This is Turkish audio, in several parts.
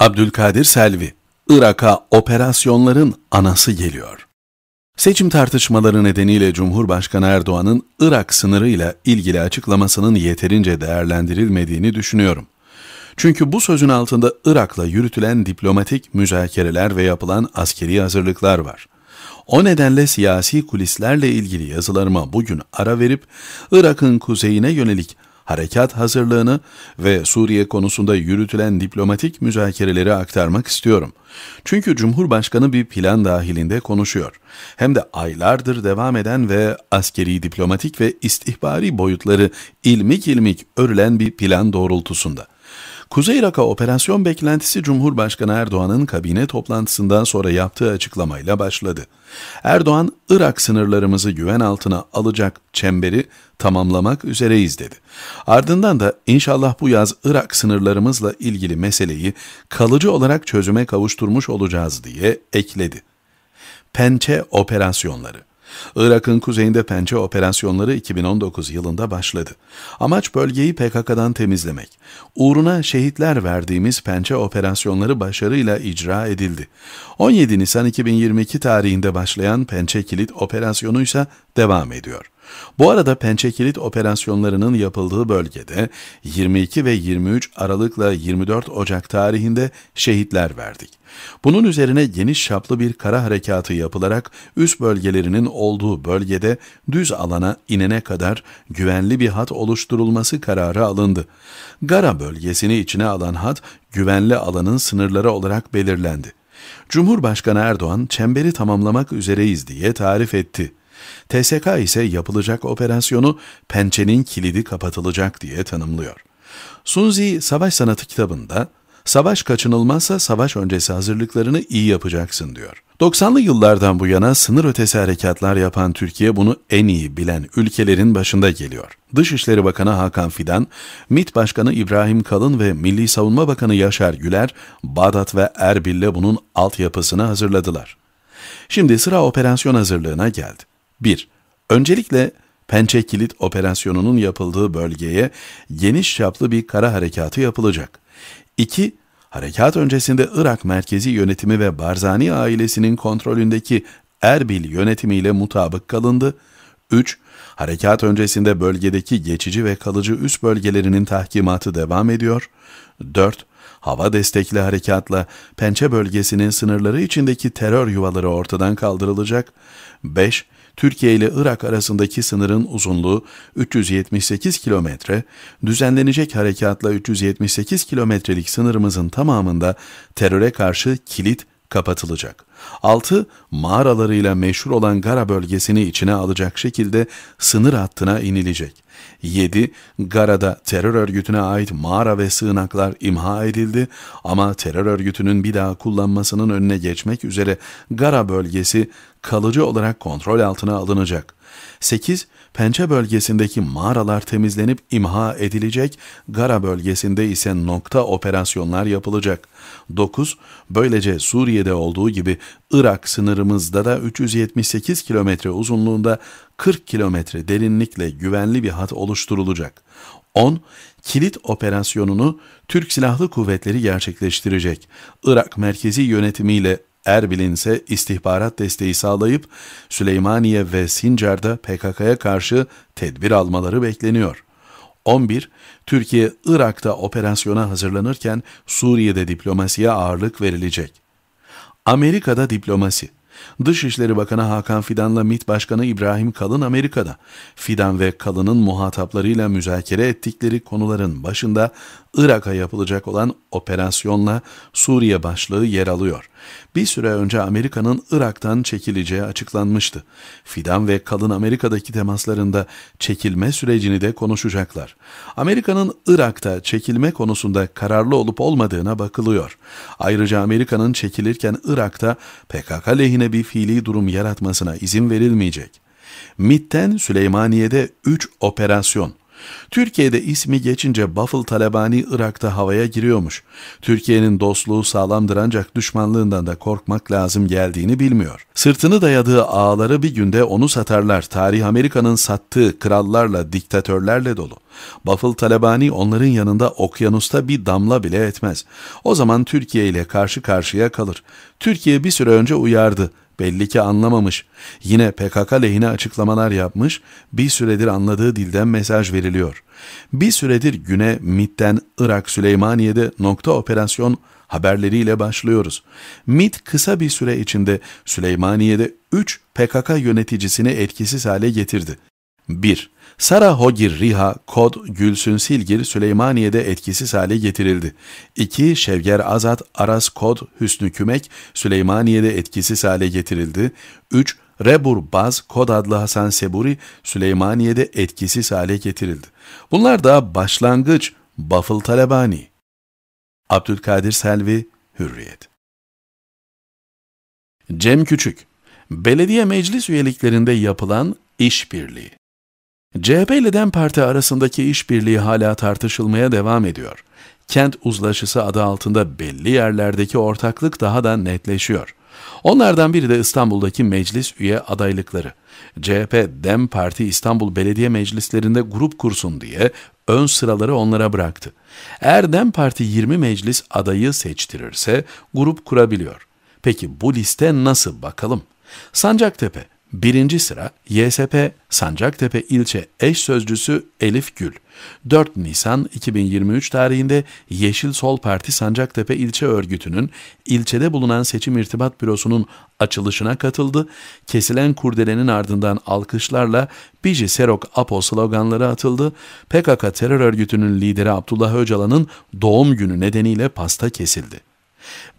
Abdülkadir Selvi, Irak'a operasyonların anası geliyor. Seçim tartışmaları nedeniyle Cumhurbaşkanı Erdoğan'ın Irak sınırıyla ilgili açıklamasının yeterince değerlendirilmediğini düşünüyorum. Çünkü bu sözün altında Irak'la yürütülen diplomatik müzakereler ve yapılan askeri hazırlıklar var. O nedenle siyasi kulislerle ilgili yazılarıma bugün ara verip Irak'ın kuzeyine yönelik harekat hazırlığını ve Suriye konusunda yürütülen diplomatik müzakereleri aktarmak istiyorum. Çünkü Cumhurbaşkanı bir plan dahilinde konuşuyor. Hem de aylardır devam eden ve askeri, diplomatik ve istihbari boyutları ilmik ilmik örülen bir plan doğrultusunda.'' Kuzey Irak'a operasyon beklentisi Cumhurbaşkanı Erdoğan'ın kabine toplantısından sonra yaptığı açıklamayla başladı. Erdoğan, Irak sınırlarımızı güven altına alacak çemberi tamamlamak üzereyiz dedi. Ardından da inşallah bu yaz Irak sınırlarımızla ilgili meseleyi kalıcı olarak çözüme kavuşturmuş olacağız diye ekledi. Pençe operasyonları Irak'ın kuzeyinde pençe operasyonları 2019 yılında başladı. Amaç bölgeyi PKK'dan temizlemek. Uğruna şehitler verdiğimiz pençe operasyonları başarıyla icra edildi. 17 Nisan 2022 tarihinde başlayan pençe kilit operasyonu ise devam ediyor. Bu arada pençe kilit operasyonlarının yapıldığı bölgede 22 ve 23 Aralık'la 24 Ocak tarihinde şehitler verdik. Bunun üzerine geniş şaplı bir kara harekatı yapılarak üst bölgelerinin olduğu bölgede düz alana inene kadar güvenli bir hat oluşturulması kararı alındı. Gara bölgesini içine alan hat güvenli alanın sınırları olarak belirlendi. Cumhurbaşkanı Erdoğan çemberi tamamlamak üzereyiz diye tarif etti. TSK ise yapılacak operasyonu pençenin kilidi kapatılacak diye tanımlıyor. Sunzi Savaş Sanatı kitabında savaş kaçınılmazsa savaş öncesi hazırlıklarını iyi yapacaksın diyor. 90'lı yıllardan bu yana sınır ötesi harekatlar yapan Türkiye bunu en iyi bilen ülkelerin başında geliyor. Dışişleri Bakanı Hakan Fidan, MİT Başkanı İbrahim Kalın ve Milli Savunma Bakanı Yaşar Güler, Bağdat ve Erbil'le bunun altyapısını hazırladılar. Şimdi sıra operasyon hazırlığına geldi. 1. Öncelikle Pençe Kilit operasyonunun yapıldığı bölgeye geniş çaplı bir kara harekatı yapılacak. 2. Harekat öncesinde Irak merkezi yönetimi ve Barzani ailesinin kontrolündeki Erbil yönetimiyle mutabık kalındı. 3. Harekat öncesinde bölgedeki geçici ve kalıcı üst bölgelerinin tahkimatı devam ediyor. 4. Hava destekli harekatla Pençe bölgesinin sınırları içindeki terör yuvaları ortadan kaldırılacak. 5. Türkiye ile Irak arasındaki sınırın uzunluğu 378 kilometre, düzenlenecek harekatla 378 kilometrelik sınırımızın tamamında teröre karşı kilit kapatılacak. 6. Mağaralarıyla meşhur olan Gara bölgesini içine alacak şekilde sınır hattına inilecek. 7. Gara'da terör örgütüne ait mağara ve sığınaklar imha edildi ama terör örgütünün bir daha kullanmasının önüne geçmek üzere Gara bölgesi kalıcı olarak kontrol altına alınacak. 8. Pençe bölgesindeki mağaralar temizlenip imha edilecek, Gara bölgesinde ise nokta operasyonlar yapılacak. 9. Böylece Suriye'de olduğu gibi Irak sınırımızda da 378 kilometre uzunluğunda 40 kilometre derinlikle güvenli bir hat oluşturulacak. 10. Kilit operasyonunu Türk Silahlı Kuvvetleri gerçekleştirecek. Irak merkezi yönetimiyle Erbil'in ise istihbarat desteği sağlayıp Süleymaniye ve Sincar'da PKK'ya karşı tedbir almaları bekleniyor. 11. Türkiye, Irak'ta operasyona hazırlanırken Suriye'de diplomasiye ağırlık verilecek. Amerika'da diplomasi Dışişleri Bakanı Hakan Fidan'la MİT Başkanı İbrahim Kalın Amerika'da. Fidan ve Kalın'ın muhataplarıyla müzakere ettikleri konuların başında Irak'a yapılacak olan operasyonla Suriye başlığı yer alıyor. Bir süre önce Amerika'nın Irak'tan çekileceği açıklanmıştı. Fidan ve Kalın Amerika'daki temaslarında çekilme sürecini de konuşacaklar. Amerika'nın Irak'ta çekilme konusunda kararlı olup olmadığına bakılıyor. Ayrıca Amerika'nın çekilirken Irak'ta PKK lehine bir fiili durum yaratmasına izin verilmeyecek. MIT'ten Süleymaniye'de 3 operasyon, Türkiye'de ismi geçince Bafıl Talebani Irak'ta havaya giriyormuş. Türkiye'nin dostluğu sağlamdır ancak düşmanlığından da korkmak lazım geldiğini bilmiyor. Sırtını dayadığı ağları bir günde onu satarlar. Tarih Amerika'nın sattığı krallarla, diktatörlerle dolu. Bafıl Talebani onların yanında okyanusta bir damla bile etmez. O zaman Türkiye ile karşı karşıya kalır. Türkiye bir süre önce uyardı. Belli ki anlamamış. Yine PKK lehine açıklamalar yapmış, bir süredir anladığı dilden mesaj veriliyor. Bir süredir güne MIT'ten Irak Süleymaniye'de nokta operasyon haberleriyle başlıyoruz. MIT kısa bir süre içinde Süleymaniye'de 3 PKK yöneticisini etkisiz hale getirdi. 1- Sara Hogir Riha, Kod, Gülsün Silgir Süleymaniye'de etkisiz hale getirildi. 2. Şevger Azat, Aras Kod, Hüsnü Kümek Süleymaniye'de etkisiz hale getirildi. 3. Rebur Baz, Kod adlı Hasan Seburi Süleymaniye'de etkisiz hale getirildi. Bunlar da başlangıç Bafıl Talebani. Abdülkadir Selvi, Hürriyet Cem Küçük Belediye meclis üyeliklerinde yapılan işbirliği CHP ile DEM Parti arasındaki işbirliği hala tartışılmaya devam ediyor. Kent uzlaşısı adı altında belli yerlerdeki ortaklık daha da netleşiyor. Onlardan biri de İstanbul'daki meclis üye adaylıkları. CHP, DEM Parti İstanbul Belediye Meclislerinde grup kursun diye ön sıraları onlara bıraktı. Eğer DEM Parti 20 meclis adayı seçtirirse grup kurabiliyor. Peki bu liste nasıl bakalım? Sancaktepe, Birinci sıra YSP Sancaktepe ilçe eş sözcüsü Elif Gül. 4 Nisan 2023 tarihinde Yeşil Sol Parti Sancaktepe ilçe örgütünün ilçede bulunan seçim irtibat bürosunun açılışına katıldı. Kesilen kurdelenin ardından alkışlarla Biji Serok Apo sloganları atıldı. PKK terör örgütünün lideri Abdullah Öcalan'ın doğum günü nedeniyle pasta kesildi.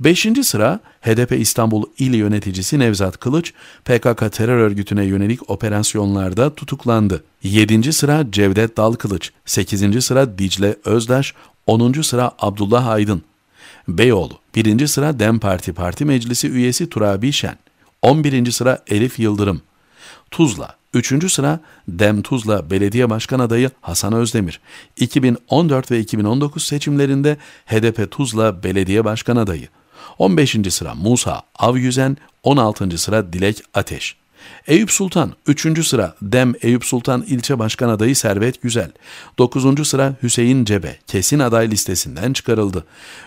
Beşinci sıra HDP İstanbul İl Yöneticisi Nevzat Kılıç, PKK terör örgütüne yönelik operasyonlarda tutuklandı. Yedinci sıra Cevdet Dal Kılıç, sekizinci sıra Dicle Özdaş, onuncu sıra Abdullah Aydın. Beyoğlu, birinci sıra DEM Parti Parti Meclisi üyesi Turabi Şen, on birinci sıra Elif Yıldırım. Tuzla, Üçüncü sıra Dem Tuzla belediye başkan adayı Hasan Özdemir. 2014 ve 2019 seçimlerinde HDP Tuzla belediye başkan adayı. 15. sıra Musa Avyüzen, 16. sıra Dilek Ateş. Eyüp Sultan 3. sıra Dem Eyüp Sultan ilçe başkan adayı Servet Güzel. 9. sıra Hüseyin Cebe kesin aday listesinden çıkarıldı.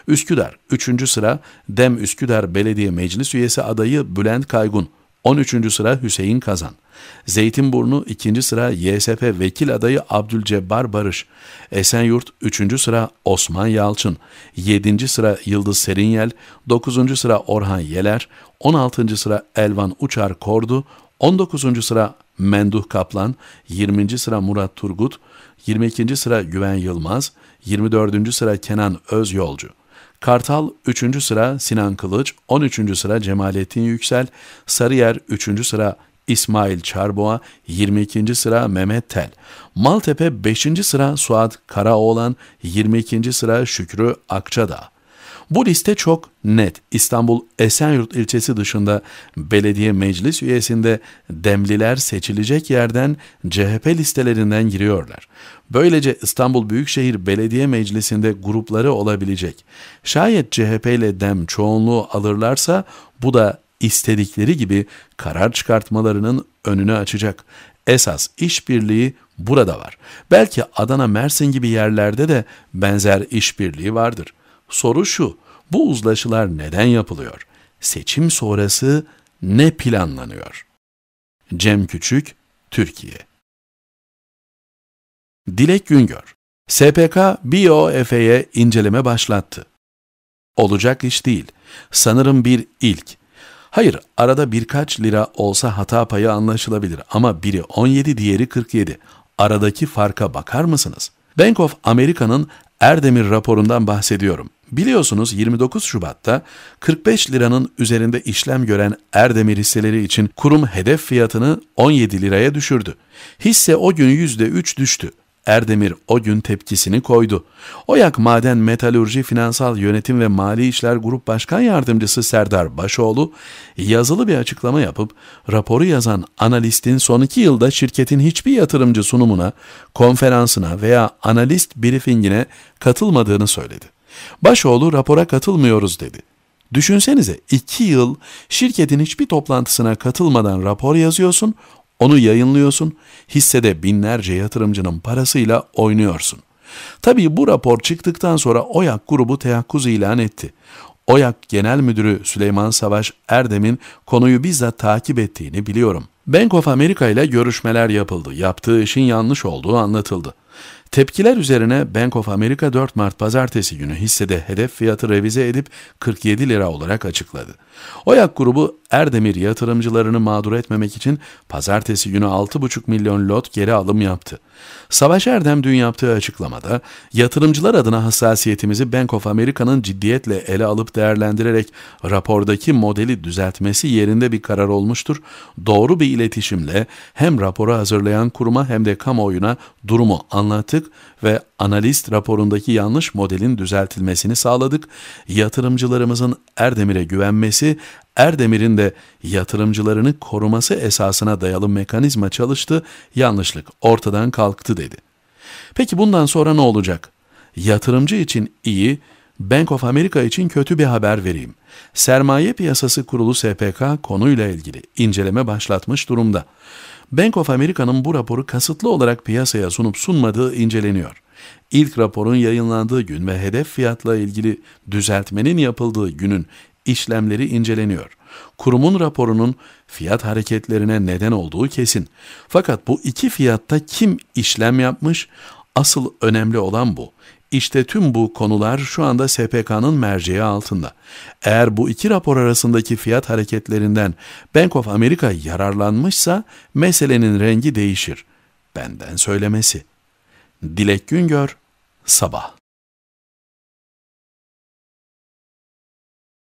Üsküdar 3. sıra Dem Üsküdar Belediye Meclis üyesi adayı Bülent Kaygun. 13. sıra Hüseyin Kazan. Zeytinburnu 2. sıra YSP vekil adayı Abdülcebbar Barış. Esenyurt 3. sıra Osman Yalçın. 7. sıra Yıldız Serinyel. 9. sıra Orhan Yeler. 16. sıra Elvan Uçar Kordu. 19. sıra Menduh Kaplan. 20. sıra Murat Turgut. 22. sıra Güven Yılmaz. 24. sıra Kenan Özyolcu. Kartal 3. sıra Sinan Kılıç, 13. sıra Cemalettin Yüksel, Sarıyer 3. sıra İsmail Çarboğa, 22. sıra Mehmet Tel. Maltepe 5. sıra Suat Karaoğlan, 22. sıra Şükrü Akçadağ. Bu liste çok net. İstanbul Esenyurt ilçesi dışında belediye meclis üyesinde demliler seçilecek yerden CHP listelerinden giriyorlar. Böylece İstanbul Büyükşehir Belediye Meclisi'nde grupları olabilecek. Şayet CHP ile dem çoğunluğu alırlarsa bu da istedikleri gibi karar çıkartmalarının önünü açacak. Esas işbirliği burada var. Belki Adana, Mersin gibi yerlerde de benzer işbirliği vardır. Soru şu, bu uzlaşılar neden yapılıyor? Seçim sonrası ne planlanıyor? Cem Küçük, Türkiye Dilek Güngör, SPK BOF'ye inceleme başlattı. Olacak iş değil. Sanırım bir ilk. Hayır, arada birkaç lira olsa hata payı anlaşılabilir ama biri 17, diğeri 47. Aradaki farka bakar mısınız? Bank of America'nın Erdemir raporundan bahsediyorum. Biliyorsunuz 29 Şubat'ta 45 liranın üzerinde işlem gören Erdemir hisseleri için kurum hedef fiyatını 17 liraya düşürdü. Hisse o gün %3 düştü. Erdemir o gün tepkisini koydu. Oyak Maden Metalurji Finansal Yönetim ve Mali İşler Grup Başkan Yardımcısı Serdar Başoğlu yazılı bir açıklama yapıp raporu yazan analistin son iki yılda şirketin hiçbir yatırımcı sunumuna, konferansına veya analist briefingine katılmadığını söyledi. Başoğlu rapora katılmıyoruz dedi. Düşünsenize iki yıl şirketin hiçbir toplantısına katılmadan rapor yazıyorsun, onu yayınlıyorsun, hissede binlerce yatırımcının parasıyla oynuyorsun. Tabii bu rapor çıktıktan sonra OYAK grubu teyakkuz ilan etti. OYAK Genel Müdürü Süleyman Savaş Erdem'in konuyu bizzat takip ettiğini biliyorum. Bank of America ile görüşmeler yapıldı. Yaptığı işin yanlış olduğu anlatıldı. Tepkiler üzerine Bank of America 4 Mart pazartesi günü hissede hedef fiyatı revize edip 47 lira olarak açıkladı. Oyak grubu Erdemir yatırımcılarını mağdur etmemek için pazartesi günü 6,5 milyon lot geri alım yaptı. Savaş Erdem dün yaptığı açıklamada yatırımcılar adına hassasiyetimizi Bank of America'nın ciddiyetle ele alıp değerlendirerek rapordaki modeli düzeltmesi yerinde bir karar olmuştur. Doğru bir iletişimle hem raporu hazırlayan kuruma hem de kamuoyuna durumu anlattık ve analist raporundaki yanlış modelin düzeltilmesini sağladık. Yatırımcılarımızın Erdemir'e güvenmesi Erdemir'in de yatırımcılarını koruması esasına dayalı mekanizma çalıştı, yanlışlık ortadan kalktı dedi. Peki bundan sonra ne olacak? Yatırımcı için iyi, Bank of America için kötü bir haber vereyim. Sermaye Piyasası Kurulu SPK konuyla ilgili inceleme başlatmış durumda. Bank of America'nın bu raporu kasıtlı olarak piyasaya sunup sunmadığı inceleniyor. İlk raporun yayınlandığı gün ve hedef fiyatla ilgili düzeltmenin yapıldığı günün işlemleri inceleniyor. Kurumun raporunun fiyat hareketlerine neden olduğu kesin. Fakat bu iki fiyatta kim işlem yapmış? Asıl önemli olan bu. İşte tüm bu konular şu anda SPK'nın merceği altında. Eğer bu iki rapor arasındaki fiyat hareketlerinden Bank of America yararlanmışsa meselenin rengi değişir. Benden söylemesi. Dilek Güngör, Sabah